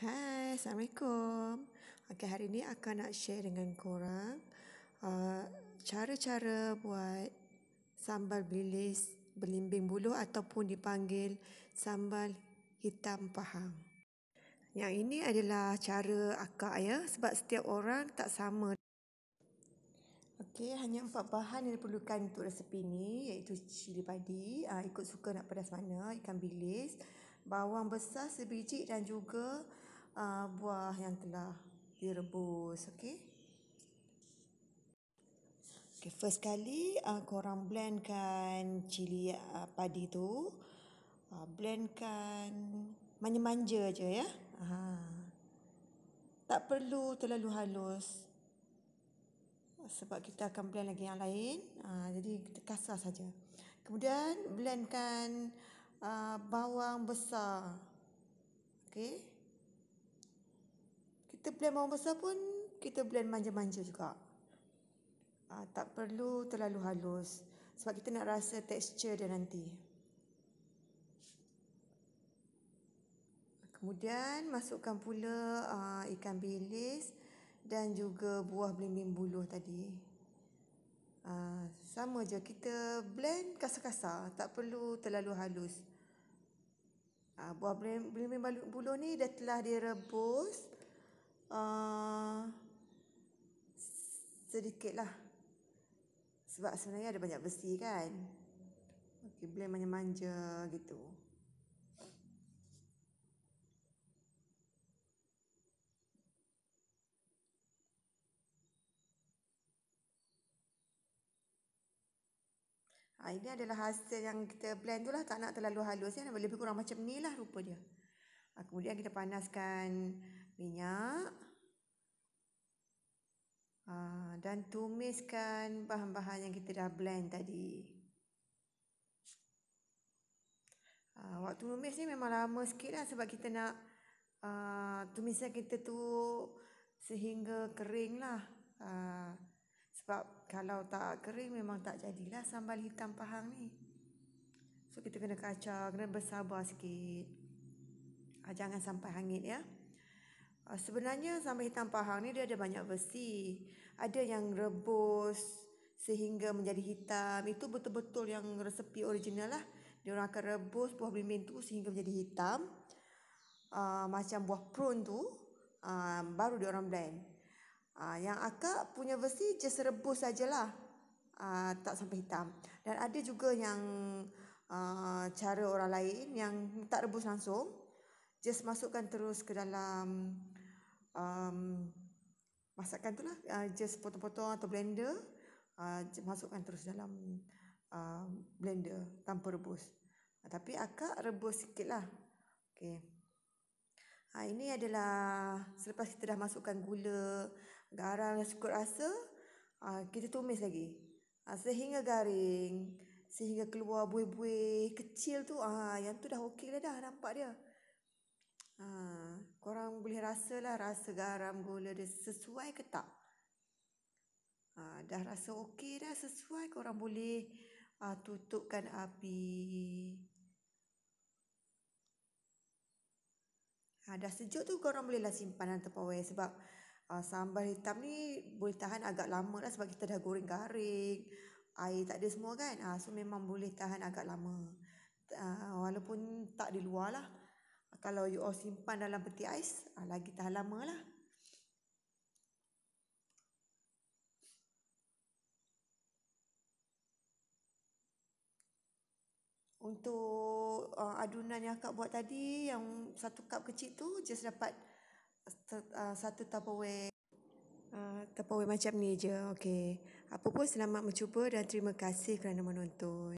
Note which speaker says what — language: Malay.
Speaker 1: Hai, Assalamualaikum. Okay, hari ini akan nak share dengan korang uh, cara-cara buat sambal bilis belimbing bulu ataupun dipanggil sambal hitam pahang. Yang ini adalah cara akak ya sebab setiap orang tak sama. Okey, hanya empat bahan yang diperlukan untuk resepi ini iaitu cili padi, uh, ikut suka nak pedas mana, ikan bilis, bawang besar sebiji dan juga uh, buah yang telah direbus okey Okay, first kali uh, ah, orang blendkan cili uh, padi tu uh, blendkan manja-manja aja ya ha uh, tak perlu terlalu halus sebab kita akan blend lagi yang lain ha, jadi kita kasar saja kemudian blendkan uh, bawang besar okay? kita blend bawang besar pun kita blend manja-manja juga. Uh, tak perlu terlalu halus sebab kita nak rasa texture dia nanti. Kemudian masukkan pula uh, ikan bilis dan juga buah belimbing buluh tadi. Uh, sama je kita blend kasar-kasar, tak perlu terlalu halus. Uh, buah belimbing buluh ni dah telah direbus. Ah, sedikit lah. Sebab sebenarnya ada banyak besi kan. Okay, blame manja-manja gitu. Ha, ini adalah hasil yang kita blend tu lah. Tak nak terlalu halus. Ya? Lebih kurang macam ni lah rupa dia. Ha, ah, kemudian kita panaskan minyak ah, dan tumiskan bahan-bahan yang kita dah blend tadi. Ah, waktu tumis ni memang lama sikit lah sebab kita nak ah, tumisnya kita tu sehingga kering lah. Sebab kalau tak kering memang tak jadilah sambal hitam pahang ni. So kita kena kacau, kena bersabar sikit. Jangan sampai hangit ya. Ya. Ah, sebenarnya sambal hitam pahang ni dia ada banyak versi. Ada yang rebus sehingga menjadi hitam. Itu betul-betul yang resepi original lah. Dia orang akan rebus buah bimbing tu sehingga menjadi hitam. Uh, macam buah prune tu. Uh, baru dia orang blend. Uh, yang akak punya versi just rebus sajalah. Uh, tak sampai hitam. Dan ada juga yang uh, cara orang lain yang tak rebus langsung. Just masukkan terus ke dalam masakan tu lah uh, just potong-potong atau blender uh, masukkan terus dalam uh, blender tanpa rebus uh, tapi akak rebus sikit lah okay. ha, ini adalah selepas kita dah masukkan gula garam dan cukup rasa uh, kita tumis lagi uh, sehingga garing sehingga keluar buih-buih kecil tu uh, yang tu dah okey dah dah nampak dia Ha, korang boleh rasa lah rasa garam gula dia sesuai ke tak? Ha, dah rasa okey dah sesuai korang boleh ha, tutupkan api. Ha, dah sejuk tu korang bolehlah simpan dalam tupperware sebab ha, sambal hitam ni boleh tahan agak lama lah sebab kita dah goreng garing. Air tak ada semua kan? Ha, so memang boleh tahan agak lama. Ha, walaupun tak di luar lah. Kalau you all simpan dalam peti ais, ah, lagi tahan lama lah. Untuk uh, adunan yang akak buat tadi, yang satu kap kecil tu, just dapat uh, satu tupperware. Uh, tupperware macam ni je. Okay. Apa pun selamat mencuba dan terima kasih kerana menonton.